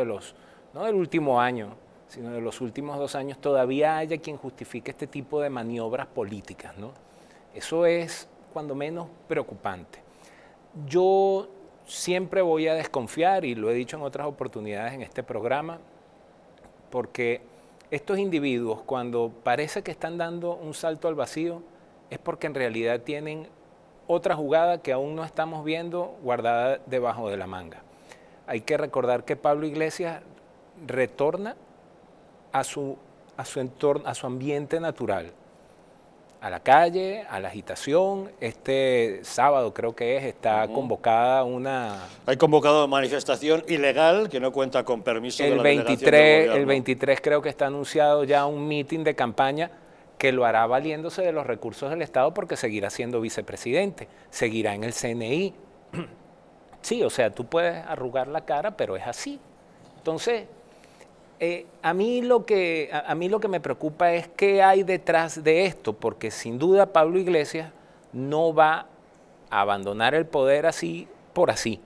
de los, no del último año, sino de los últimos dos años, todavía haya quien justifique este tipo de maniobras políticas. ¿no? Eso es, cuando menos, preocupante. Yo siempre voy a desconfiar, y lo he dicho en otras oportunidades en este programa, porque estos individuos, cuando parece que están dando un salto al vacío, es porque en realidad tienen otra jugada que aún no estamos viendo guardada debajo de la manga hay que recordar que Pablo Iglesias retorna a su, a su entorno, a su ambiente natural, a la calle, a la agitación. Este sábado creo que es, está convocada una... Hay convocado manifestación ilegal que no cuenta con permiso el de la 23, El 23 creo que está anunciado ya un mitin de campaña que lo hará valiéndose de los recursos del Estado porque seguirá siendo vicepresidente, seguirá en el CNI. Sí, o sea, tú puedes arrugar la cara, pero es así. Entonces, eh, a, mí lo que, a, mí lo que me preocupa es qué hay detrás de esto, porque sin duda Pablo Iglesias no va a abandonar el poder así por así.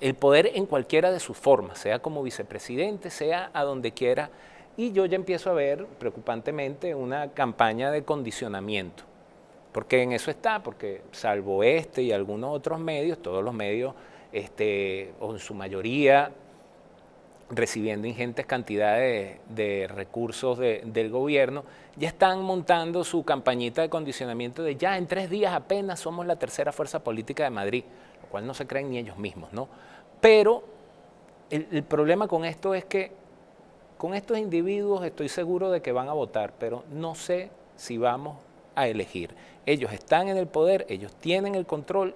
El poder en cualquiera de sus formas, sea como vicepresidente, sea a donde quiera. Y yo ya empiezo a ver, preocupantemente, una campaña de condicionamiento. Porque en eso está, porque salvo este y algunos otros medios, todos los medios este, o en su mayoría recibiendo ingentes cantidades de, recursos del gobierno, ya están montando su campañita de condicionamiento de ya en tres días apenas somos la tercera fuerza política de Madrid, lo cual no se creen ni ellos mismos, ¿no? Pero el problema con esto es que con estos individuos estoy seguro de que van a votar, pero no sé si vamos a elegir. Ellos están en el poder, ellos tienen el control